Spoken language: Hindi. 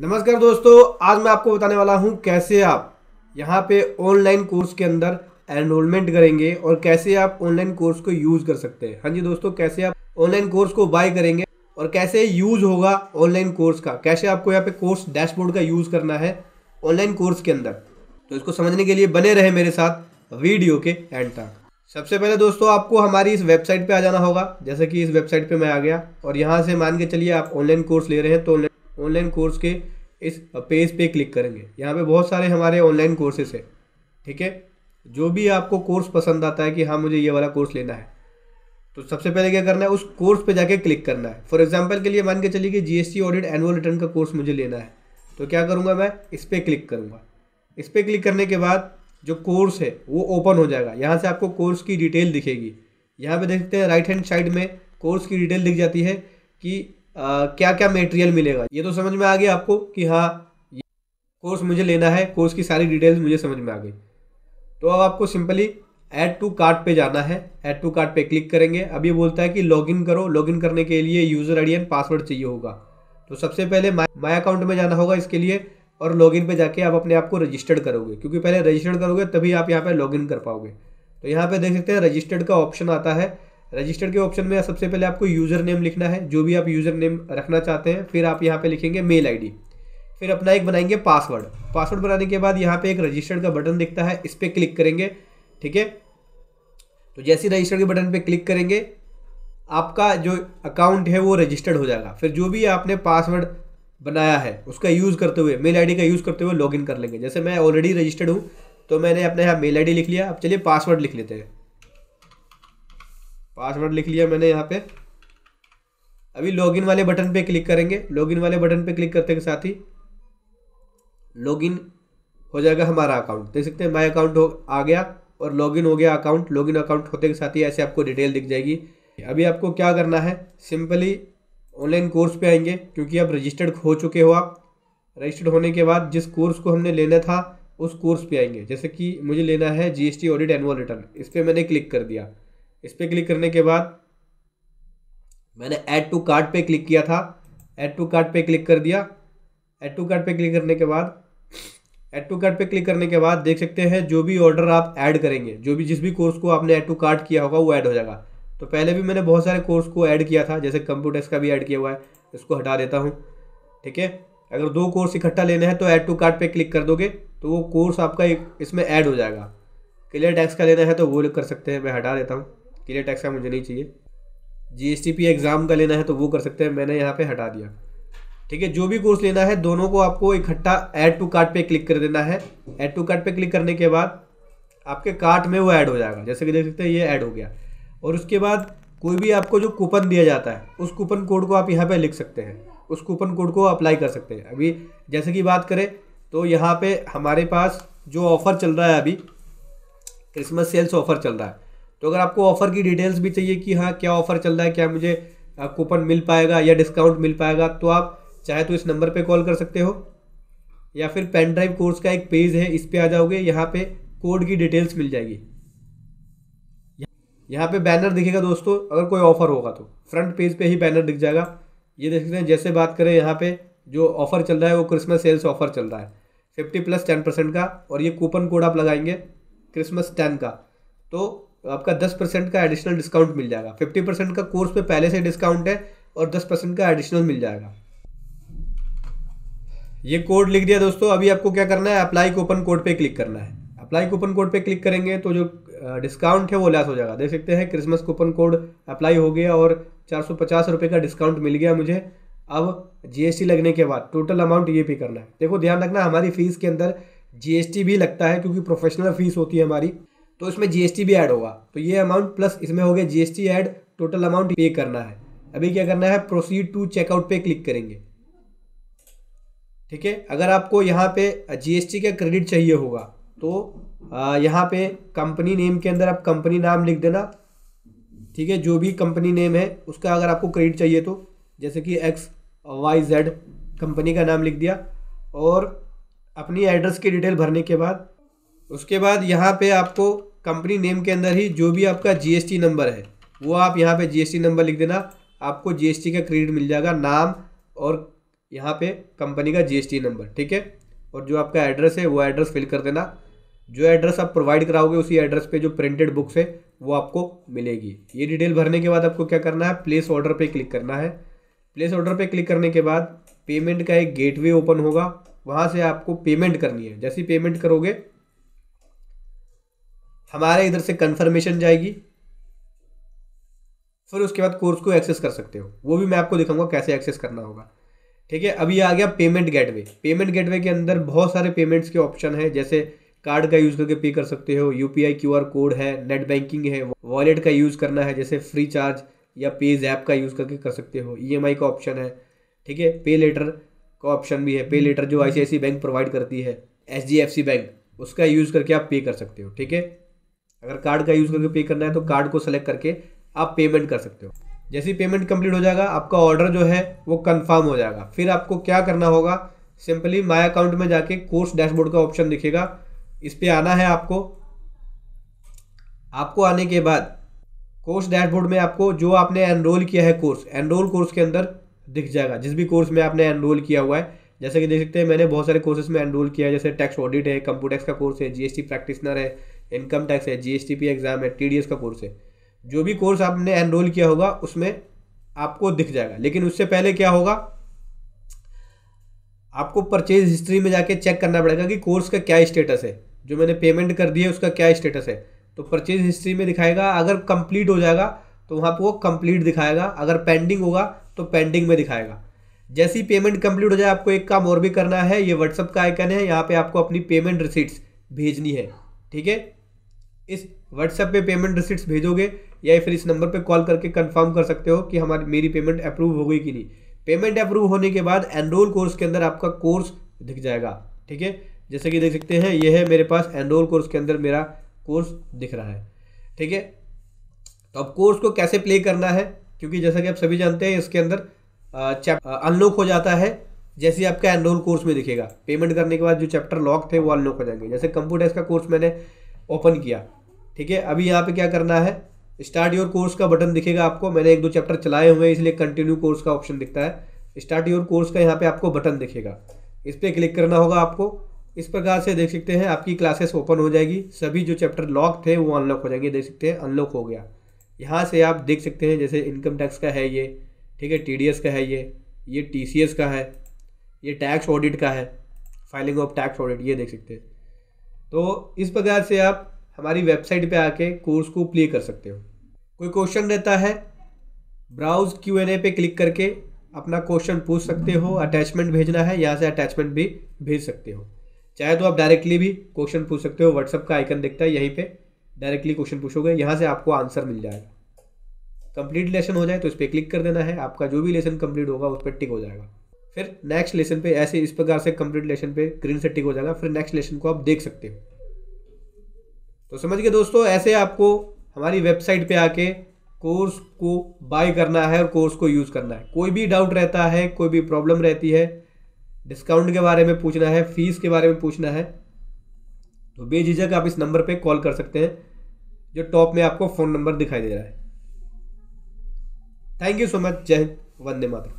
नमस्कार दोस्तों आज मैं आपको बताने वाला हूं कैसे आप यहां पे ऑनलाइन कोर्स के अंदर एनरोलमेंट करेंगे और कैसे आप ऑनलाइन कोर्स को यूज़ कर सकते हैं हाँ जी दोस्तों कैसे आप ऑनलाइन कोर्स को बाय करेंगे और कैसे यूज़ होगा ऑनलाइन कोर्स का कैसे आपको यहाँ पे कोर्स डैशबोर्ड का यूज़ करना है ऑनलाइन कोर्स के अंदर तो इसको समझने के लिए बने रहे मेरे साथ वीडियो के एंड तक सबसे पहले दोस्तों आपको हमारी इस वेबसाइट पे आ जाना होगा जैसे कि इस वेबसाइट पे मैं आ गया और यहाँ से मान के चलिए आप ऑनलाइन कोर्स ले रहे हैं तो ऑनलाइन ऑनलाइन कोर्स के इस पेज पे क्लिक करेंगे यहाँ पे बहुत सारे हमारे ऑनलाइन कोर्सेस हैं ठीक है जो भी आपको कोर्स पसंद आता है कि हाँ मुझे ये वाला कोर्स लेना है तो सबसे पहले क्या करना है उस कोर्स पे जाके क्लिक करना है फॉर एग्जांपल के लिए मान के चलिए कि जीएसटी ऑडिट एनुअल रिटर्न का कोर्स मुझे लेना है तो क्या करूँगा मैं इस पर क्लिक करूँगा इस पर क्लिक करने के बाद जो कोर्स है वो ओपन हो जाएगा यहाँ से आपको कोर्स की डिटेल दिखेगी यहाँ पर देखते हैं राइट हैंड साइड में कोर्स की डिटेल दिख जाती है कि क्या क्या मटेरियल मिलेगा ये तो समझ में आ गया आपको कि हाँ कोर्स मुझे लेना है कोर्स की सारी डिटेल्स मुझे समझ में आ गई तो अब आपको सिंपली ऐड टू कार्ट पे जाना है ऐड टू कार्ट पे क्लिक करेंगे अब ये बोलता है कि लॉगिन करो लॉगिन करने के लिए यूज़र आई एंड पासवर्ड चाहिए होगा तो सबसे पहले माई अकाउंट में जाना होगा इसके लिए और लॉगिन पे जाके आप अपने आप को रजिस्टर्ड करोगे क्योंकि पहले रजिस्टर्ड करोगे तभी आप यहाँ पर लॉगिन कर पाओगे तो यहाँ पे देख सकते हैं रजिस्टर्ड का ऑप्शन आता है रजिस्टर के ऑप्शन में सबसे पहले आपको यूज़र नेम लिखना है जो भी आप यूज़र नेम रखना चाहते हैं फिर आप यहाँ पे लिखेंगे मेल आईडी फिर अपना एक बनाएंगे पासवर्ड पासवर्ड बनाने के बाद यहाँ पे एक रजिस्टर्ड का बटन दिखता है इस पर क्लिक करेंगे ठीक है तो जैसे ही रजिस्टर्ड के बटन पर क्लिक करेंगे आपका जो अकाउंट है वो रजिस्टर्ड हो जाएगा फिर जो भी आपने पासवर्ड बनाया है उसका यूज़ करते हुए मेल आई का यूज़ करते हुए लॉग कर लेंगे जैसे मैं ऑलरेडी रजिस्टर्ड हूँ तो मैंने अपने यहाँ मेल आई लिख लिया अब चलिए पासवर्ड लिख लेते हैं पासवर्ड लिख लिया मैंने यहाँ पे अभी लॉगिन वाले बटन पे क्लिक करेंगे लॉगिन वाले बटन पे क्लिक करते के साथ ही लॉगिन हो जाएगा हमारा अकाउंट देख सकते हैं माई अकाउंट हो आ गया और लॉगिन हो गया अकाउंट लॉगिन अकाउंट होते के साथ ही ऐसे आपको डिटेल दिख जाएगी अभी आपको क्या करना है सिंपली ऑनलाइन कोर्स पे आएंगे क्योंकि आप रजिस्टर्ड हो चुके हो आप रजिस्टर्ड होने के बाद जिस कोर्स को हमने लेना था उस कोर्स पे आएंगे जैसे कि मुझे लेना है जीएसटी ऑडिट एनुअल रिटर्न इस पर मैंने क्लिक कर दिया इस पर क्लिक करने के बाद मैंने ऐड टू कार्ड पे क्लिक किया था ऐड टू कार्ड पे क्लिक कर दिया ऐड टू कार्ड पे क्लिक करने के बाद ऐड टू कार्ड पे क्लिक करने के बाद देख सकते हैं जो भी ऑर्डर आप ऐड करेंगे जो भी जिस भी कोर्स को आपने ऐड टू कार्ड किया होगा वो ऐड हो जाएगा तो पहले भी मैंने बहुत सारे कोर्स को ऐड किया था जैसे कंप्यूटर्स का भी ऐड किया हुआ है इसको हटा देता हूँ ठीक है अगर दो कोर्स इकट्ठा लेना है तो ऐड टू कार्ड पे क्लिक कर दोगे तो वो कोर्स आपका एक इसमें ऐड हो जाएगा क्लियर टैक्स का लेना है तो वो कर सकते हैं मैं हटा देता हूँ क्लियर टैक्स का मुझे नहीं चाहिए जी एग्ज़ाम का लेना है तो वो कर सकते हैं मैंने यहाँ पर हटा दिया ठीक है जो भी कोर्स लेना है दोनों को आपको इकट्ठा ऐड टू कार्ट पे क्लिक कर देना है ऐड टू कार्ट पे क्लिक करने के बाद आपके कार्ट में वो ऐड हो जाएगा जैसे कि देख सकते हैं ये ऐड हो गया और उसके बाद कोई भी आपको जो कूपन दिया जाता है उस कूपन कोड को आप यहाँ पे लिख सकते हैं उस कूपन कोड को अप्लाई कर सकते हैं अभी जैसे कि बात करें तो यहाँ पर हमारे पास जो ऑफ़र चल रहा है अभी क्रिसमस सेल्स ऑफ़र चल रहा है तो अगर आपको ऑफ़र की डिटेल्स भी चाहिए कि हाँ क्या ऑफ़र चल रहा है क्या मुझे कूपन मिल पाएगा या डिस्काउंट मिल पाएगा तो आप चाहे तो इस नंबर पर कॉल कर सकते हो या फिर पेन ड्राइव कोर्स का एक पेज है इस पर आ जाओगे यहाँ पर कोड की डिटेल्स मिल जाएगी यहाँ पे बैनर दिखेगा दोस्तों अगर कोई ऑफ़र होगा तो फ्रंट पेज पे ही बैनर दिख जाएगा ये देख सकते हैं जैसे बात करें यहाँ पे जो ऑफ़र चल रहा है वो क्रिसमस सेल्स ऑफ़र चल रहा है फिफ्टी प्लस टेन परसेंट का और ये कूपन कोड आप लगाएंगे क्रिसमस टेन का तो आपका दस परसेंट का एडिशनल डिस्काउंट मिल जाएगा फिफ्टी परसेंट का कोर्स पे पहले से डिस्काउंट है और दस परसेंट का एडिशनल मिल जाएगा ये कोड लिख दिया दोस्तों अभी आपको क्या करना है अप्लाई कूपन कोड पे क्लिक करना है अप्लाई कूपन कोड पे क्लिक करेंगे तो जो डिस्काउंट है वो लैस हो जाएगा देख सकते हैं क्रिसमस कूपन कोड अप्लाई हो गया और चार सौ पचास रुपये का डिस्काउंट मिल गया मुझे अब जीएसटी लगने के बाद टोटल अमाउंट ये पे करना है देखो ध्यान रखना हमारी फ़ीस के अंदर जीएसटी भी लगता है क्योंकि प्रोफेशनल फ़ीस होती है हमारी तो इसमें जीएसटी भी ऐड होगा तो ये अमाउंट प्लस इसमें हो गया जीएसटी ऐड टोटल अमाउंट पे करना है अभी क्या करना है प्रोसीड टू चेकआउट पे क्लिक करेंगे ठीक है अगर आपको यहाँ पे जीएसटी का क्रेडिट चाहिए होगा तो यहाँ पे कंपनी नेम के अंदर आप कंपनी नाम लिख देना ठीक है जो भी कंपनी नेम है उसका अगर आपको क्रेडिट चाहिए तो जैसे कि एक्स वाई जेड कंपनी का नाम लिख दिया और अपनी एड्रेस की डिटेल भरने के बाद उसके बाद यहाँ पे आपको कंपनी नेम के अंदर ही जो भी आपका जीएसटी नंबर है वो आप यहाँ पे जीएसटी नंबर लिख देना आपको जीएसटी का क्रेडिट मिल जाएगा नाम और यहाँ पे कंपनी का जीएसटी नंबर ठीक है और जो आपका एड्रेस है वो एड्रेस फिल कर देना जो एड्रेस आप प्रोवाइड कराओगे उसी एड्रेस पर जो प्रिंटेड बुक्स है वो आपको मिलेगी ये डिटेल भरने के बाद आपको क्या करना है प्लेस ऑर्डर पर क्लिक करना है प्लेस ऑर्डर पर क्लिक करने के बाद पेमेंट का एक गेटवे ओपन होगा वहाँ से आपको पेमेंट करनी है जैसे पेमेंट करोगे हमारे इधर से कन्फर्मेशन जाएगी फिर उसके बाद कोर्स को एक्सेस कर सकते हो वो भी मैं आपको दिखाऊंगा कैसे एक्सेस करना होगा ठीक है अभी आ गया पेमेंट गेटवे पेमेंट गेटवे के अंदर बहुत सारे पेमेंट्स के ऑप्शन हैं जैसे कार्ड का यूज़ करके पे कर सकते हो U P I Q R code है नेट बैंकिंग है वॉलेट का यूज़ करना है जैसे फ्री चार्ज या पे का यूज़ करके कर सकते हो ई एम आई का ऑप्शन है ठीक है पे लेटर का ऑप्शन भी है पे लेटर जो आई सी आई सी बैंक प्रोवाइड करती है H D F C bank उसका यूज़ करके आप पे कर सकते हो ठीक है अगर कार्ड का यूज़ करके पे करना है तो कार्ड को सेलेक्ट करके आप पेमेंट कर सकते हो जैसे ही पेमेंट कंप्लीट हो जाएगा आपका ऑर्डर जो है वो कंफर्म हो जाएगा फिर आपको क्या करना होगा सिंपली माई अकाउंट में जाके कोर्स डैशबोर्ड का ऑप्शन दिखेगा इस पर आना है आपको आपको आने के बाद कोर्स डैशबोर्ड में आपको जो आपने एनरोल किया है कोर्स एनरोल कोर्स के अंदर दिख जाएगा जिस भी कोर्स में आपने एनरोल किया हुआ है जैसे कि देख सकते हैं मैंने बहुत सारे कोर्सेज में एनरोल किया है जैसे टैक्स ऑडिट है कंप्यूटेक्स का कोर्स है जीएसटी प्रैक्टिसनर है इनकम टैक्स है जीएसटी पी एग्ज़ाम है टीडीएस का कोर्स है जो भी कोर्स आपने एनरोल किया होगा उसमें आपको दिख जाएगा लेकिन उससे पहले क्या होगा आपको परचेज हिस्ट्री में जाके चेक करना पड़ेगा कि कोर्स का क्या स्टेटस है जो मैंने पेमेंट कर दिया है उसका क्या स्टेटस है तो परचेज हिस्ट्री में दिखाएगा अगर कंप्लीट हो जाएगा तो वहाँ पर वो कंप्लीट दिखाएगा अगर पेंडिंग होगा तो पेंडिंग में दिखाएगा जैसी पेमेंट कंप्लीट हो जाए आपको एक काम और भी करना है ये व्हाट्सअप का आइकन है यहाँ पे आपको अपनी पेमेंट रिसीट्स भेजनी है ठीक है इस व्हाट्सएप पे पेमेंट रिसिट्स भेजोगे या फिर इस नंबर पे कॉल करके कंफर्म कर सकते हो कि हमारी मेरी पेमेंट अप्रूव हो गई कि नहीं पेमेंट अप्रूव होने के बाद एनरोल कोर्स के अंदर आपका कोर्स दिख जाएगा ठीक है जैसे कि देख सकते हैं यह है मेरे पास एनरोल कोर्स के अंदर मेरा कोर्स दिख रहा है ठीक है तो अब कोर्स को कैसे प्ले करना है क्योंकि जैसा कि आप सभी जानते हैं इसके अंदर अनलॉक हो जाता है जैसे आपका एनरोल कोर्स में दिखेगा पेमेंट करने के बाद जो चैप्टर लॉक थे वो अनलॉक हो जाएंगे जैसे कंप्यूटर्स का कोर्स मैंने ओपन किया ठीक है अभी यहाँ पे क्या करना है स्टार्ट योर कोर्स का बटन दिखेगा आपको मैंने एक दो चैप्टर चलाए हुए हैं इसलिए कंटिन्यू कोर्स का ऑप्शन दिखता है स्टार्ट योर कोर्स का यहाँ पे आपको बटन दिखेगा इस पर क्लिक करना होगा आपको इस प्रकार से देख सकते हैं आपकी क्लासेस ओपन हो जाएगी सभी जो चैप्टर लॉक थे वो अनलॉक हो जाएंगे देख सकते हैं अनलॉक हो गया यहाँ से आप देख सकते हैं जैसे इनकम टैक्स का है ये ठीक है टी का है ये ये टी का है ये टैक्स ऑडिट का है फाइलिंग ऑफ टैक्स ऑडिट ये देख सकते हैं तो इस प्रकार से आप हमारी वेबसाइट पे आके कोर्स को प्ले कर सकते हो कोई क्वेश्चन रहता है ब्राउज क्यू एन ए पे क्लिक करके अपना क्वेश्चन पूछ सकते हो अटैचमेंट भेजना है यहाँ से अटैचमेंट भी भेज सकते हो चाहे तो आप डायरेक्टली भी क्वेश्चन पूछ सकते हो व्हाट्सअप का आइकन दिखता है यहीं पे डायरेक्टली क्वेश्चन पूछोगे यहाँ से आपको आंसर मिल जाएगा कंप्लीट लेसन हो जाए तो इस पर क्लिक कर देना है आपका जो भी लेसन कंप्लीट होगा उस पर टिक हो जाएगा फिर नेक्स्ट लेसन पे ऐसे इस प्रकार से कंप्लीट लेसन पे ग्रीन से टिक हो जाएगा फिर नेक्स्ट लेसन को आप देख सकते हो तो समझ गए दोस्तों ऐसे आपको हमारी वेबसाइट पे आके कोर्स को बाय करना है और कोर्स को यूज़ करना है कोई भी डाउट रहता है कोई भी प्रॉब्लम रहती है डिस्काउंट के बारे में पूछना है फीस के बारे में पूछना है तो बेझिझक आप इस नंबर पे कॉल कर सकते हैं जो टॉप में आपको फ़ोन नंबर दिखाई दे रहा है थैंक यू सो मच जय हिंद वंदे मातरम